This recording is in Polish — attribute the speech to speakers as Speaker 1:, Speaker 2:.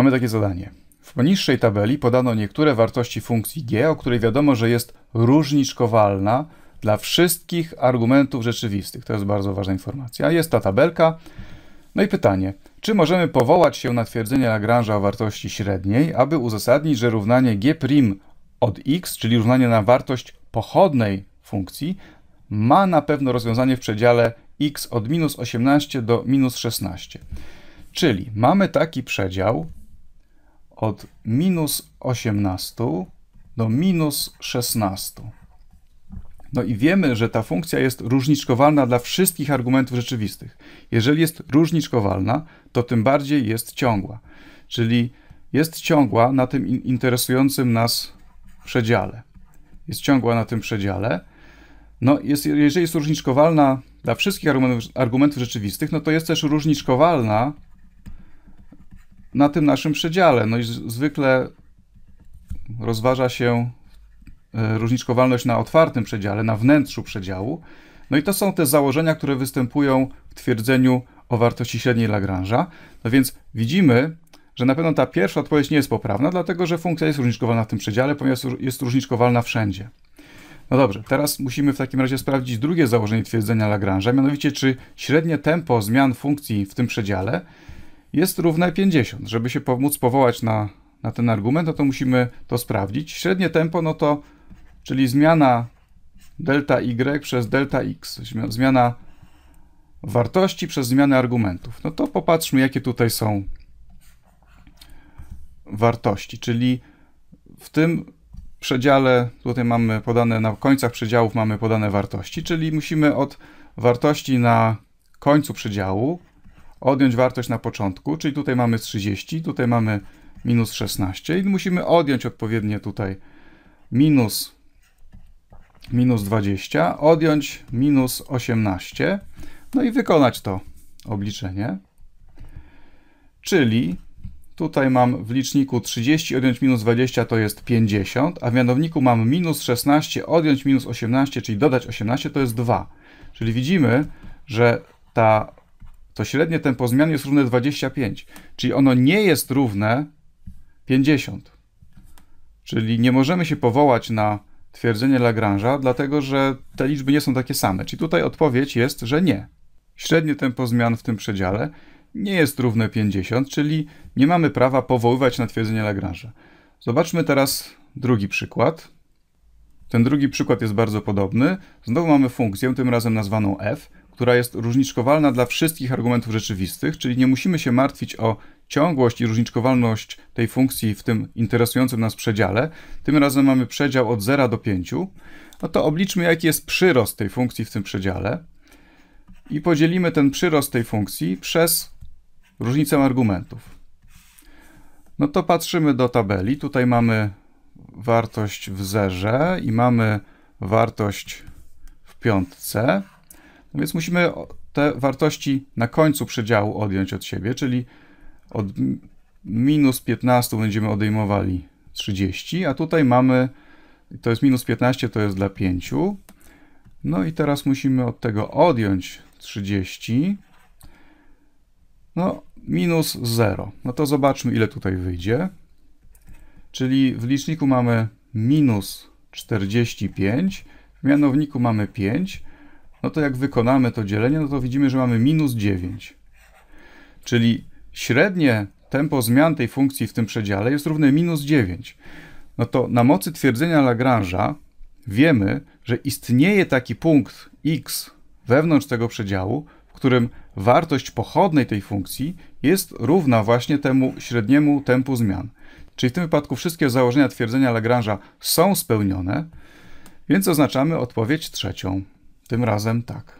Speaker 1: Mamy takie zadanie. W poniższej tabeli podano niektóre wartości funkcji g, o której wiadomo, że jest różniczkowalna dla wszystkich argumentów rzeczywistych. To jest bardzo ważna informacja. Jest ta tabelka. No i pytanie, czy możemy powołać się na twierdzenie Lagrange'a o wartości średniej, aby uzasadnić, że równanie g' od x, czyli równanie na wartość pochodnej funkcji, ma na pewno rozwiązanie w przedziale x od minus 18 do minus 16. Czyli mamy taki przedział od minus 18 do minus 16. No i wiemy, że ta funkcja jest różniczkowalna dla wszystkich argumentów rzeczywistych. Jeżeli jest różniczkowalna, to tym bardziej jest ciągła. Czyli jest ciągła na tym interesującym nas przedziale. Jest ciągła na tym przedziale. No, jest, jeżeli jest różniczkowalna dla wszystkich argumentów, argumentów rzeczywistych, no to jest też różniczkowalna na tym naszym przedziale. No i zwykle rozważa się e, różniczkowalność na otwartym przedziale, na wnętrzu przedziału. No i to są te założenia, które występują w twierdzeniu o wartości średniej Lagrange'a. No więc widzimy, że na pewno ta pierwsza odpowiedź nie jest poprawna, dlatego że funkcja jest różniczkowalna w tym przedziale, ponieważ jest różniczkowalna wszędzie. No dobrze, teraz musimy w takim razie sprawdzić drugie założenie twierdzenia Lagrange'a, mianowicie czy średnie tempo zmian funkcji w tym przedziale jest równe 50. Żeby się pomóc powołać na, na ten argument, no to musimy to sprawdzić. Średnie tempo, no to, czyli zmiana delta y przez delta x, zmiana wartości przez zmianę argumentów. No to popatrzmy, jakie tutaj są wartości, czyli w tym przedziale, tutaj mamy podane, na końcach przedziałów mamy podane wartości, czyli musimy od wartości na końcu przedziału odjąć wartość na początku, czyli tutaj mamy 30, tutaj mamy minus 16 i musimy odjąć odpowiednie tutaj minus, minus 20, odjąć minus 18, no i wykonać to obliczenie. Czyli tutaj mam w liczniku 30, odjąć minus 20 to jest 50, a w mianowniku mam minus 16, odjąć minus 18, czyli dodać 18 to jest 2. Czyli widzimy, że ta to średnie tempo zmian jest równe 25, czyli ono nie jest równe 50. Czyli nie możemy się powołać na twierdzenie Lagrange'a, dlatego że te liczby nie są takie same. Czyli tutaj odpowiedź jest, że nie. Średnie tempo zmian w tym przedziale nie jest równe 50, czyli nie mamy prawa powoływać na twierdzenie Lagrange'a. Zobaczmy teraz drugi przykład. Ten drugi przykład jest bardzo podobny. Znowu mamy funkcję, tym razem nazwaną f, która jest różniczkowalna dla wszystkich argumentów rzeczywistych, czyli nie musimy się martwić o ciągłość i różniczkowalność tej funkcji w tym interesującym nas przedziale, tym razem mamy przedział od 0 do 5, no to obliczmy jaki jest przyrost tej funkcji w tym przedziale i podzielimy ten przyrost tej funkcji przez różnicę argumentów. No to patrzymy do tabeli, tutaj mamy wartość w zerze i mamy wartość w piątce więc musimy te wartości na końcu przedziału odjąć od siebie, czyli od minus 15 będziemy odejmowali 30, a tutaj mamy, to jest minus 15, to jest dla 5. No i teraz musimy od tego odjąć 30. No, minus 0. No to zobaczmy, ile tutaj wyjdzie. Czyli w liczniku mamy minus 45, w mianowniku mamy 5, no to jak wykonamy to dzielenie, no to widzimy, że mamy minus 9. Czyli średnie tempo zmian tej funkcji w tym przedziale jest równe minus 9. No to na mocy twierdzenia Lagrange'a wiemy, że istnieje taki punkt x wewnątrz tego przedziału, w którym wartość pochodnej tej funkcji jest równa właśnie temu średniemu tempu zmian. Czyli w tym wypadku wszystkie założenia twierdzenia Lagrange'a są spełnione, więc oznaczamy odpowiedź trzecią. Tym razem tak.